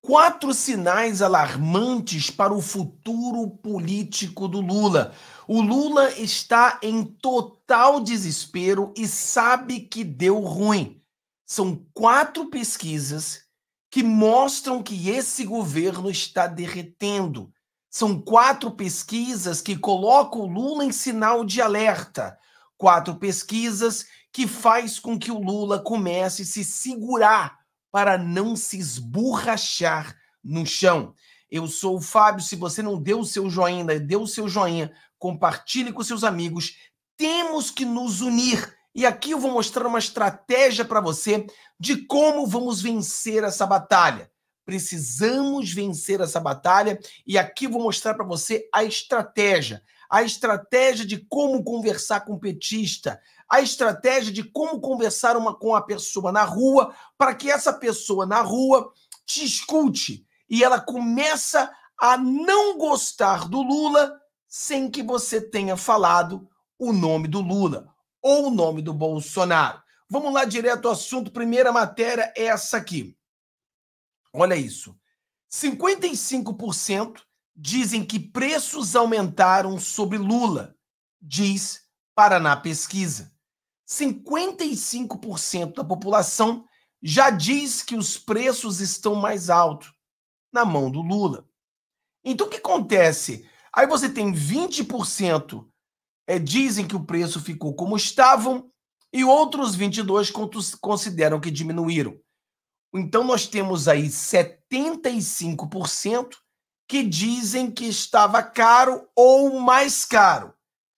quatro sinais alarmantes para o futuro político do Lula. O Lula está em total desespero e sabe que deu ruim. São quatro pesquisas que mostram que esse governo está derretendo. São quatro pesquisas que colocam o Lula em sinal de alerta. Quatro pesquisas que faz com que o Lula comece a se segurar para não se esborrachar no chão. Eu sou o Fábio. Se você não deu o seu joinha, deu o seu joinha, compartilhe com seus amigos. Temos que nos unir. E aqui eu vou mostrar uma estratégia para você de como vamos vencer essa batalha. Precisamos vencer essa batalha e aqui eu vou mostrar para você a estratégia. A estratégia de como conversar com o petista, a estratégia de como conversar uma, com a pessoa na rua, para que essa pessoa na rua te escute e ela começa a não gostar do Lula sem que você tenha falado o nome do Lula ou o nome do Bolsonaro. Vamos lá direto ao assunto. Primeira matéria é essa aqui. Olha isso. 55% dizem que preços aumentaram sobre Lula, diz Paraná Pesquisa. 55% da população já diz que os preços estão mais altos na mão do Lula. Então o que acontece? Aí você tem 20% é, eh, dizem que o preço ficou como estavam e outros 22 consideram que diminuíram. Então nós temos aí 75% que dizem que estava caro ou mais caro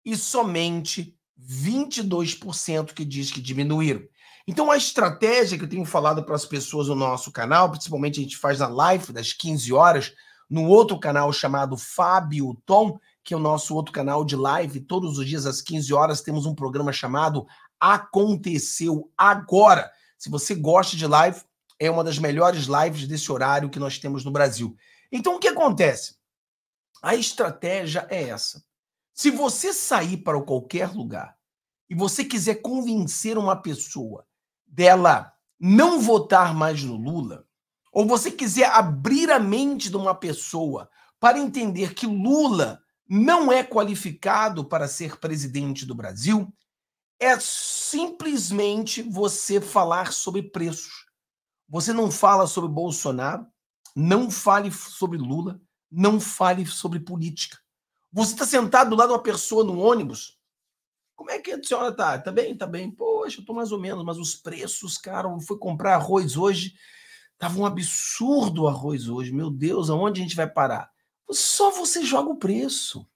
e somente 22% que diz que diminuíram. Então, a estratégia que eu tenho falado para as pessoas no nosso canal, principalmente a gente faz na live das 15 horas, no outro canal chamado Fábio Tom, que é o nosso outro canal de live, todos os dias às 15 horas temos um programa chamado Aconteceu Agora. Se você gosta de live, é uma das melhores lives desse horário que nós temos no Brasil. Então, o que acontece? A estratégia é essa. Se você sair para qualquer lugar e você quiser convencer uma pessoa dela não votar mais no Lula, ou você quiser abrir a mente de uma pessoa para entender que Lula não é qualificado para ser presidente do Brasil, é simplesmente você falar sobre preços. Você não fala sobre Bolsonaro, não fale sobre Lula, não fale sobre política. Você está sentado do lado de uma pessoa no ônibus. Como é que a senhora tá? Está bem? Tá bem. Poxa, eu tô mais ou menos, mas os preços, cara, eu fui comprar arroz hoje, tava um absurdo o arroz hoje. Meu Deus, aonde a gente vai parar? Só você joga o preço.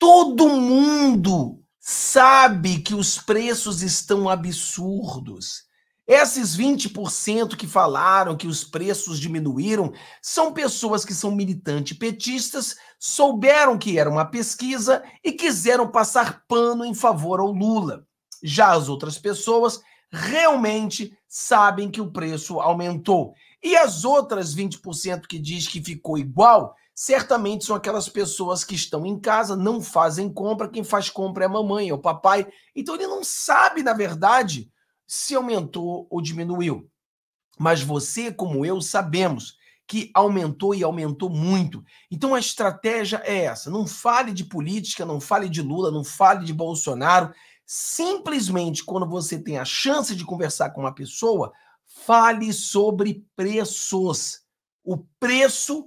Todo mundo sabe que os preços estão absurdos. Esses 20% que falaram que os preços diminuíram são pessoas que são militantes petistas, souberam que era uma pesquisa e quiseram passar pano em favor ao Lula. Já as outras pessoas realmente sabem que o preço aumentou. E as outras 20% que diz que ficou igual, certamente são aquelas pessoas que estão em casa, não fazem compra, quem faz compra é a mamãe, é o papai. Então ele não sabe, na verdade, se aumentou ou diminuiu. Mas você, como eu, sabemos que aumentou e aumentou muito. Então a estratégia é essa: não fale de política, não fale de Lula, não fale de Bolsonaro. Simplesmente quando você tem a chance de conversar com uma pessoa, fale sobre preços. O preço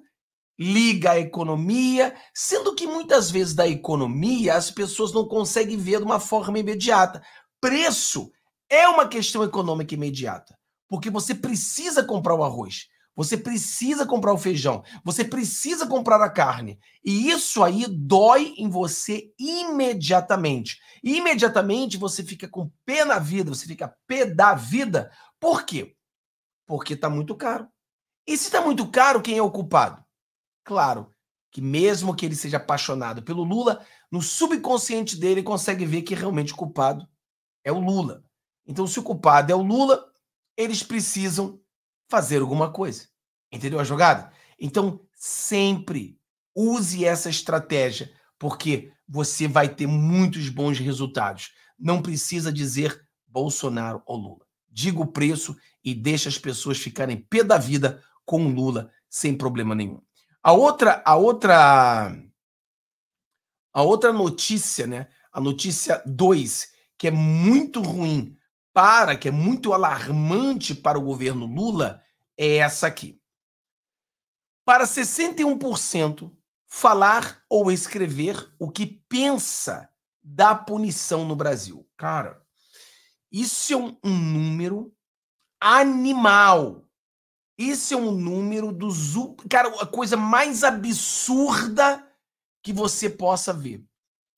liga a economia, sendo que muitas vezes da economia as pessoas não conseguem ver de uma forma imediata. Preço é uma questão econômica imediata, porque você precisa comprar o arroz, você precisa comprar o feijão, você precisa comprar a carne. E isso aí dói em você imediatamente. E imediatamente você fica com pé na vida, você fica pé da vida. Por quê? Porque está muito caro. E se está muito caro, quem é o culpado? Claro que, mesmo que ele seja apaixonado pelo Lula, no subconsciente dele consegue ver que realmente o culpado é o Lula. Então, se o culpado é o Lula, eles precisam fazer alguma coisa. Entendeu a jogada? Então, sempre use essa estratégia, porque você vai ter muitos bons resultados. Não precisa dizer Bolsonaro ou Lula. Diga o preço e deixa as pessoas ficarem pé da vida com o Lula sem problema nenhum. A outra, a outra, a outra notícia, né? A notícia 2, que é muito ruim para, que é muito alarmante para o governo Lula, é essa aqui. Para 61%, falar ou escrever o que pensa da punição no Brasil. Cara, isso é um, um número animal. Esse é um número dos. Cara, a coisa mais absurda que você possa ver.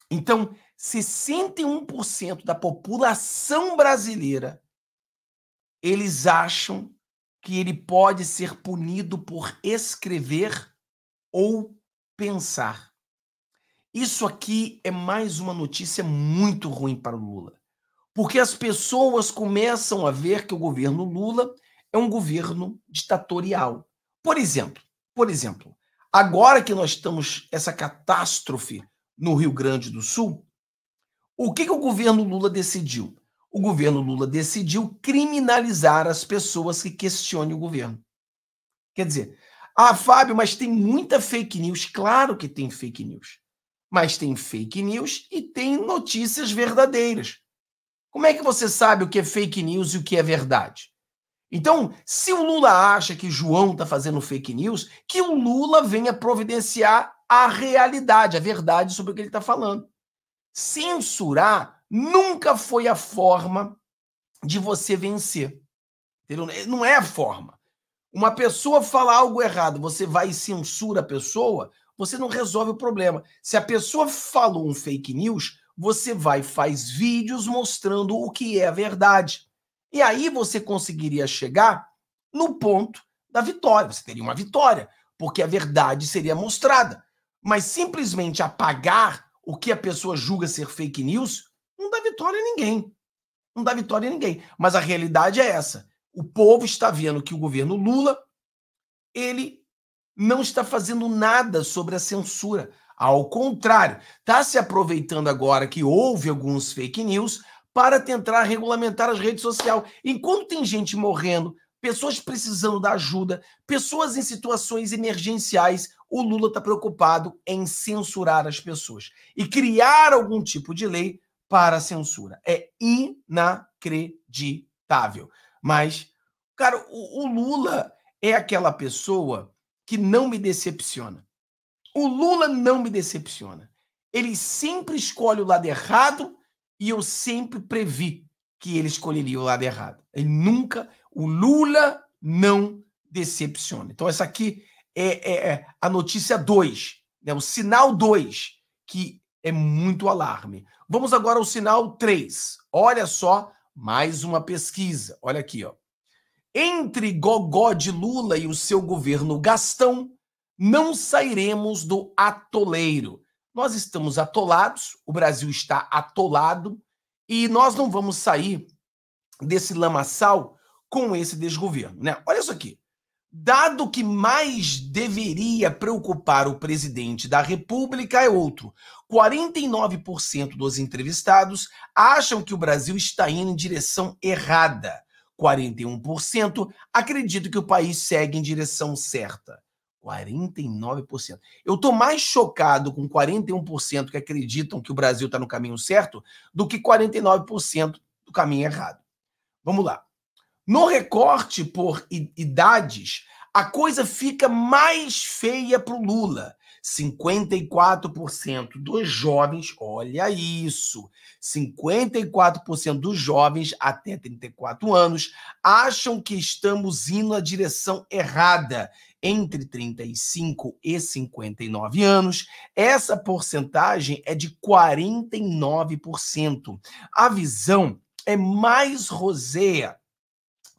Então, 61% da população brasileira eles acham que ele pode ser punido por escrever ou pensar. Isso aqui é mais uma notícia muito ruim para o Lula, porque as pessoas começam a ver que o governo Lula é um governo ditatorial. Por exemplo, por exemplo, agora que nós estamos essa catástrofe no Rio Grande do Sul, o que, que o governo Lula decidiu? O governo Lula decidiu criminalizar as pessoas que questionem o governo. Quer dizer, ah, Fábio, mas tem muita fake news. Claro que tem fake news. Mas tem fake news e tem notícias verdadeiras. Como é que você sabe o que é fake news e o que é verdade? Então, se o Lula acha que João está fazendo fake news, que o Lula venha providenciar a realidade, a verdade sobre o que ele está falando. Censurar nunca foi a forma de você vencer. Entendeu? É, não é a forma. Uma pessoa fala algo errado, você vai e censura a pessoa, você não resolve o problema. Se a pessoa falou um fake news, você vai e faz vídeos mostrando o que é a verdade. E aí você conseguiria chegar no ponto da vitória. Você teria uma vitória, porque a verdade seria mostrada. Mas simplesmente apagar o que a pessoa julga ser fake news não dá vitória a ninguém. Não dá vitória a ninguém. Mas a realidade é essa. O povo está vendo que o governo Lula ele não está fazendo nada sobre a censura. Ao contrário, está se aproveitando agora que houve alguns fake news para tentar regulamentar as redes sociais. Enquanto tem gente morrendo, pessoas precisando da ajuda, pessoas em situações emergenciais, o Lula está preocupado em censurar as pessoas e criar algum tipo de lei para a censura. É inacreditável. Mas, cara, o, o Lula é aquela pessoa que não me decepciona. O Lula não me decepciona. Ele sempre escolhe o lado errado e eu sempre previ que ele escolheria o lado errado. Ele nunca o Lula não decepciona. Então, essa aqui é, é, é a notícia 2, né? o sinal 2, que é muito alarme. Vamos agora ao sinal 3. Olha só, mais uma pesquisa. Olha aqui, ó. Entre Gogó de Lula e o seu governo Gastão, não sairemos do atoleiro. Nós estamos atolados, o Brasil está atolado, e nós não vamos sair desse lamaçal com esse desgoverno. Né? Olha isso aqui. Dado que mais deveria preocupar o presidente da República é outro. 49% dos entrevistados acham que o Brasil está indo em direção errada. 41% acreditam que o país segue em direção certa. 49%. Eu estou mais chocado com 41% que acreditam que o Brasil está no caminho certo do que 49% do caminho errado. Vamos lá. No recorte por idades, a coisa fica mais feia para o Lula. 54% dos jovens, olha isso, 54% dos jovens até 34 anos acham que estamos indo na direção errada. Entre 35 e 59 anos, essa porcentagem é de 49%. A visão é mais roseia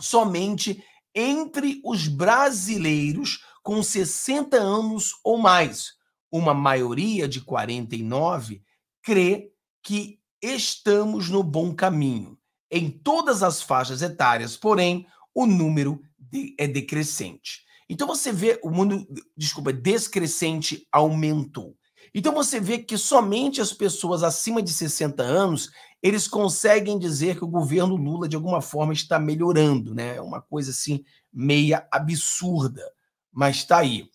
somente entre os brasileiros com 60 anos ou mais. Uma maioria de 49 crê que estamos no bom caminho. Em todas as faixas etárias, porém, o número de, é decrescente. Então você vê o mundo, desculpa, é descrescente aumentou. Então você vê que somente as pessoas acima de 60 anos, eles conseguem dizer que o governo Lula de alguma forma está melhorando, né? É uma coisa assim meia absurda, mas está aí.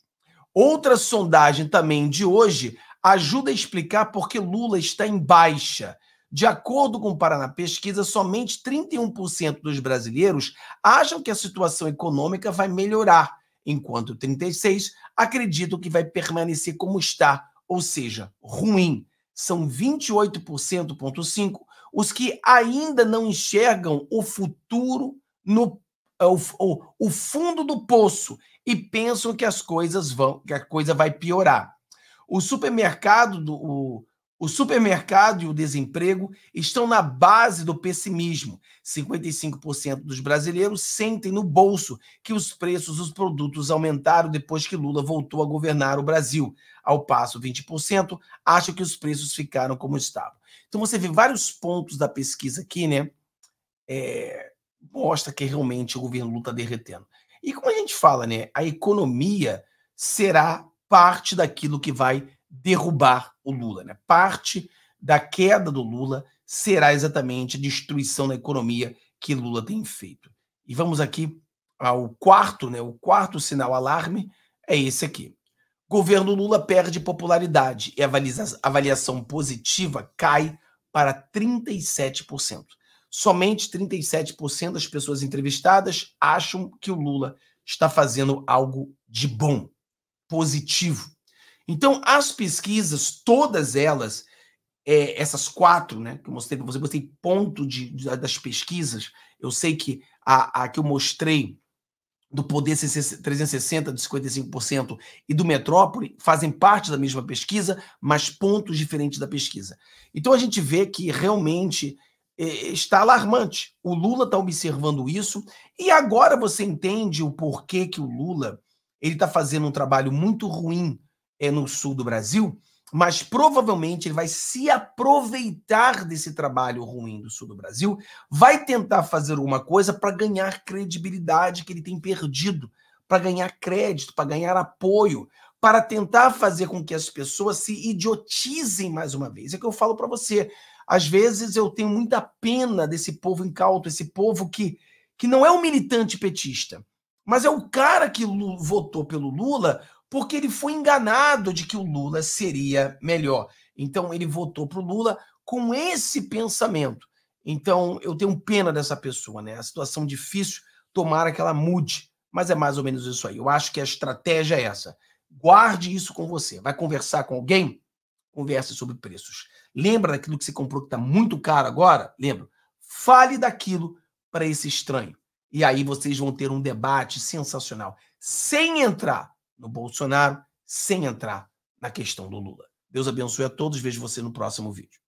Outra sondagem também de hoje ajuda a explicar por que Lula está em baixa. De acordo com o Paraná Pesquisa, somente 31% dos brasileiros acham que a situação econômica vai melhorar, enquanto 36% acreditam que vai permanecer como está ou seja, ruim. São 28,5% os que ainda não enxergam o futuro no é, o, o, o, fundo do poço e pensam que as coisas vão, que a coisa vai piorar. O supermercado do, o, o supermercado e o desemprego estão na base do pessimismo. 55% dos brasileiros sentem no bolso que os preços dos produtos aumentaram depois que Lula voltou a governar o Brasil ao passo 20% acha que os preços ficaram como estavam. Então você vê vários pontos da pesquisa aqui, né? É, mostra que realmente o governo Lula está derretendo. E como a gente fala, né? A economia será parte daquilo que vai derrubar o Lula, né? Parte da queda do Lula será exatamente a destruição da economia que Lula tem feito. E vamos aqui ao quarto, né? O quarto sinal alarme é esse aqui. Governo Lula perde popularidade e avaliação positiva cai para 37%. Somente 37% das pessoas entrevistadas acham que o Lula está fazendo algo de bom, positivo. Então, as pesquisas, todas elas, é, essas quatro, né, que eu mostrei para você, eu mostrei ponto de, de, das pesquisas, eu sei que a, a que eu mostrei do Poder 360, de 55%, e do Metrópole fazem parte da mesma pesquisa, mas pontos diferentes da pesquisa. Então a gente vê que realmente é, está alarmante. O Lula está observando isso, e agora você entende o porquê que o Lula ele está fazendo um trabalho muito ruim é, no sul do Brasil, mas provavelmente ele vai se aproveitar desse trabalho ruim do sul do Brasil, vai tentar fazer alguma coisa para ganhar credibilidade que ele tem perdido, para ganhar crédito, para ganhar apoio, para tentar fazer com que as pessoas se idiotizem mais uma vez. É o que eu falo para você. Às vezes eu tenho muita pena desse povo incauto, esse povo que, que não é um militante petista, mas é o cara que votou pelo Lula porque ele foi enganado de que o Lula seria melhor. Então ele votou para o Lula com esse pensamento. Então eu tenho pena dessa pessoa, né? A situação difícil, tomara que ela mude. Mas é mais ou menos isso aí. Eu acho que a estratégia é essa. Guarde isso com você. Vai conversar com alguém? Converse sobre preços. Lembra daquilo que você comprou que está muito caro agora? Lembra? Fale daquilo para esse estranho. E aí vocês vão ter um debate sensacional. Sem entrar no Bolsonaro sem entrar na questão do Lula. Deus abençoe a todos. Vejo você no próximo vídeo.